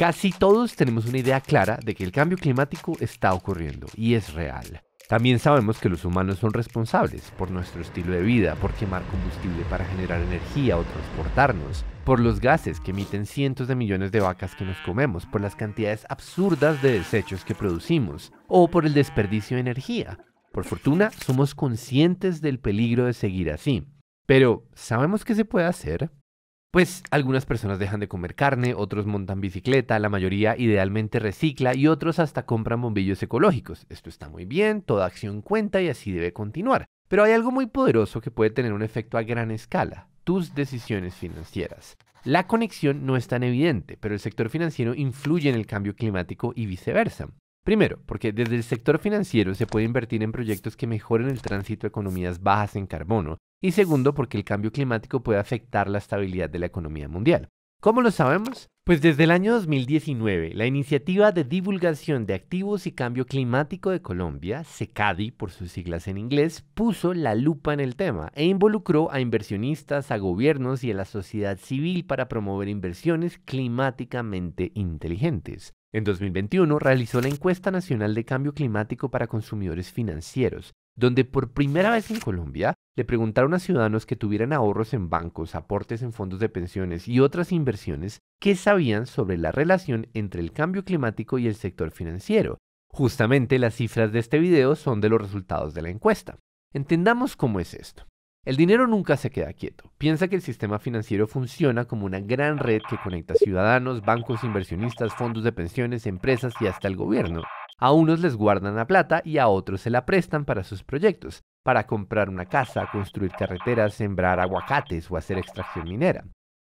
Casi todos tenemos una idea clara de que el cambio climático está ocurriendo y es real. También sabemos que los humanos son responsables por nuestro estilo de vida, por quemar combustible para generar energía o transportarnos, por los gases que emiten cientos de millones de vacas que nos comemos, por las cantidades absurdas de desechos que producimos, o por el desperdicio de energía. Por fortuna, somos conscientes del peligro de seguir así. Pero, ¿sabemos qué se puede hacer? Pues algunas personas dejan de comer carne, otros montan bicicleta, la mayoría idealmente recicla y otros hasta compran bombillos ecológicos. Esto está muy bien, toda acción cuenta y así debe continuar. Pero hay algo muy poderoso que puede tener un efecto a gran escala, tus decisiones financieras. La conexión no es tan evidente, pero el sector financiero influye en el cambio climático y viceversa. Primero, porque desde el sector financiero se puede invertir en proyectos que mejoren el tránsito a economías bajas en carbono, y segundo porque el cambio climático puede afectar la estabilidad de la economía mundial. ¿Cómo lo sabemos? Pues desde el año 2019, la Iniciativa de Divulgación de Activos y Cambio Climático de Colombia, SECADI por sus siglas en inglés, puso la lupa en el tema e involucró a inversionistas, a gobiernos y a la sociedad civil para promover inversiones climáticamente inteligentes. En 2021 realizó la encuesta nacional de cambio climático para consumidores financieros, donde por primera vez en Colombia le preguntaron a ciudadanos que tuvieran ahorros en bancos, aportes en fondos de pensiones y otras inversiones qué sabían sobre la relación entre el cambio climático y el sector financiero. Justamente las cifras de este video son de los resultados de la encuesta. Entendamos cómo es esto. El dinero nunca se queda quieto. Piensa que el sistema financiero funciona como una gran red que conecta ciudadanos, bancos, inversionistas, fondos de pensiones, empresas y hasta el gobierno. A unos les guardan la plata y a otros se la prestan para sus proyectos, para comprar una casa, construir carreteras, sembrar aguacates o hacer extracción minera.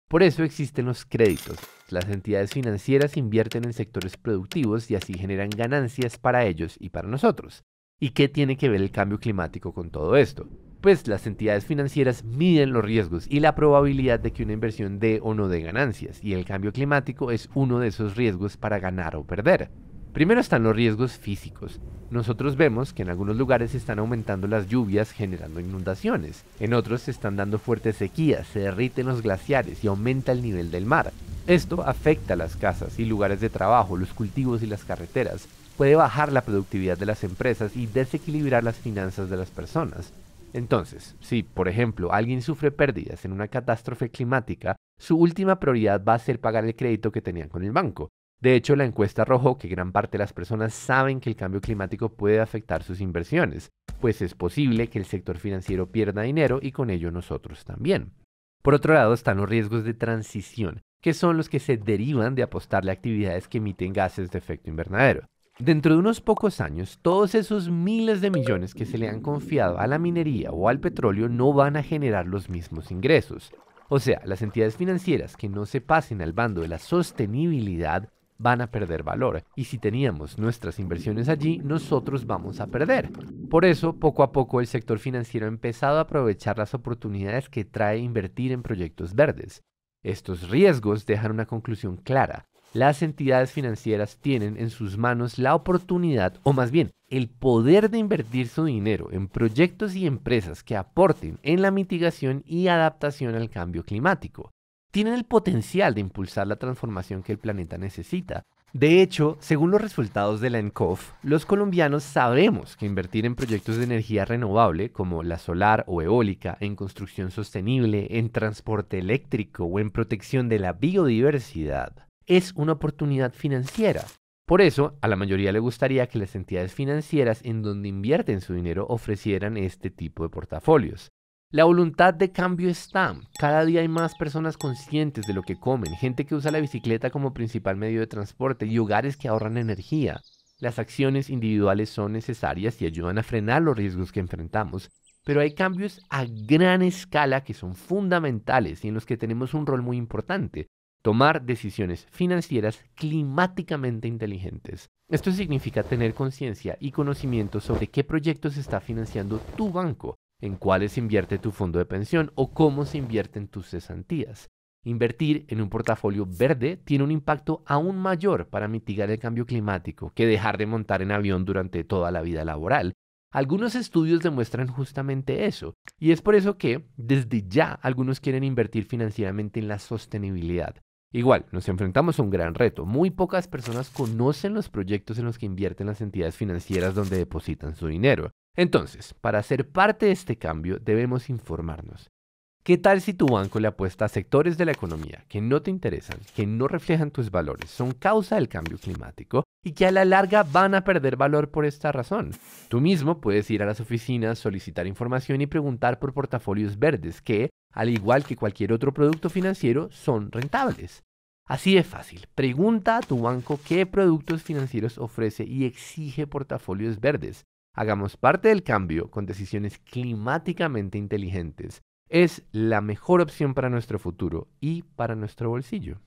Por eso existen los créditos. Las entidades financieras invierten en sectores productivos y así generan ganancias para ellos y para nosotros. ¿Y qué tiene que ver el cambio climático con todo esto? Pues las entidades financieras miden los riesgos y la probabilidad de que una inversión dé o no dé ganancias, y el cambio climático es uno de esos riesgos para ganar o perder. Primero están los riesgos físicos. Nosotros vemos que en algunos lugares están aumentando las lluvias generando inundaciones, en otros se están dando fuertes sequías, se derriten los glaciares y aumenta el nivel del mar. Esto afecta a las casas y lugares de trabajo, los cultivos y las carreteras, puede bajar la productividad de las empresas y desequilibrar las finanzas de las personas. Entonces, si, por ejemplo, alguien sufre pérdidas en una catástrofe climática, su última prioridad va a ser pagar el crédito que tenían con el banco, de hecho, la encuesta arrojó que gran parte de las personas saben que el cambio climático puede afectar sus inversiones, pues es posible que el sector financiero pierda dinero y con ello nosotros también. Por otro lado están los riesgos de transición, que son los que se derivan de apostarle a actividades que emiten gases de efecto invernadero. Dentro de unos pocos años, todos esos miles de millones que se le han confiado a la minería o al petróleo no van a generar los mismos ingresos. O sea, las entidades financieras que no se pasen al bando de la sostenibilidad van a perder valor. Y si teníamos nuestras inversiones allí, nosotros vamos a perder. Por eso, poco a poco, el sector financiero ha empezado a aprovechar las oportunidades que trae invertir en proyectos verdes. Estos riesgos dejan una conclusión clara. Las entidades financieras tienen en sus manos la oportunidad, o más bien, el poder de invertir su dinero en proyectos y empresas que aporten en la mitigación y adaptación al cambio climático tienen el potencial de impulsar la transformación que el planeta necesita. De hecho, según los resultados de la ENCOF, los colombianos sabemos que invertir en proyectos de energía renovable como la solar o eólica, en construcción sostenible, en transporte eléctrico o en protección de la biodiversidad es una oportunidad financiera. Por eso, a la mayoría le gustaría que las entidades financieras en donde invierten su dinero ofrecieran este tipo de portafolios. La voluntad de cambio está. Cada día hay más personas conscientes de lo que comen, gente que usa la bicicleta como principal medio de transporte y hogares que ahorran energía. Las acciones individuales son necesarias y ayudan a frenar los riesgos que enfrentamos, pero hay cambios a gran escala que son fundamentales y en los que tenemos un rol muy importante. Tomar decisiones financieras climáticamente inteligentes. Esto significa tener conciencia y conocimiento sobre qué proyectos está financiando tu banco en cuáles invierte tu fondo de pensión o cómo se invierten tus cesantías. Invertir en un portafolio verde tiene un impacto aún mayor para mitigar el cambio climático que dejar de montar en avión durante toda la vida laboral. Algunos estudios demuestran justamente eso, y es por eso que, desde ya, algunos quieren invertir financieramente en la sostenibilidad. Igual, nos enfrentamos a un gran reto. Muy pocas personas conocen los proyectos en los que invierten las entidades financieras donde depositan su dinero. Entonces, para ser parte de este cambio debemos informarnos. ¿Qué tal si tu banco le apuesta a sectores de la economía que no te interesan, que no reflejan tus valores, son causa del cambio climático y que a la larga van a perder valor por esta razón? Tú mismo puedes ir a las oficinas, solicitar información y preguntar por portafolios verdes que, al igual que cualquier otro producto financiero, son rentables. Así de fácil, pregunta a tu banco qué productos financieros ofrece y exige portafolios verdes. Hagamos parte del cambio con decisiones climáticamente inteligentes. Es la mejor opción para nuestro futuro y para nuestro bolsillo.